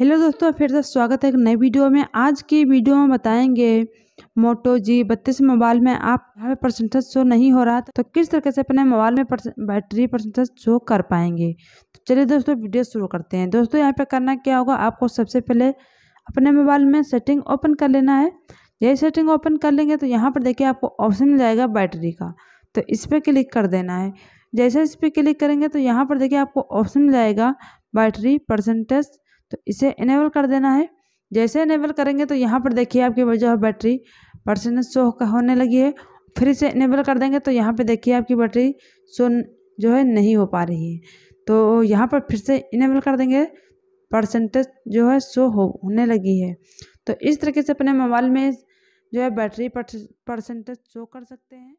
hello दोस्तों फिर से स्वागत है एक नई वीडियो में आज की वीडियो में बताएंगे मोटो जी बत्तीस मोबाइल में आप यहाँ परसेंटेज शो नहीं हो रहा तो किस तरीके से अपने मोबाइल में बैटरी परसेंटेज शो कर पाएंगे तो चलिए दोस्तों वीडियो शुरू करते हैं दोस्तों यहाँ पे करना क्या होगा आपको सबसे पहले अपने मोबाइल में सेटिंग ओपन कर लेना है यही सेटिंग ओपन कर लेंगे तो यहाँ पर देखिए आपको ऑप्शन मिल जाएगा बैटरी का तो इस पर क्लिक कर देना है जैसे इस पर क्लिक करेंगे तो यहाँ पर देखिए आपको ऑप्शन मिल जाएगा बैटरी परसेंटेज तो इसे इनेबल कर देना है जैसे इनेबल करेंगे तो यहाँ पर देखिए आपकी जो है बैटरी परसेंटेज शो होने लगी है फिर इसे इनेबल कर देंगे तो यहाँ पर देखिए आपकी बैटरी शो जो है नहीं हो पा रही है तो यहाँ पर फिर से इनेबल कर देंगे परसेंटेज जो है शो हो होने लगी है तो इस तरीके से अपने मोबाइल में जो है बैटरी परसेंटेज शो कर सकते हैं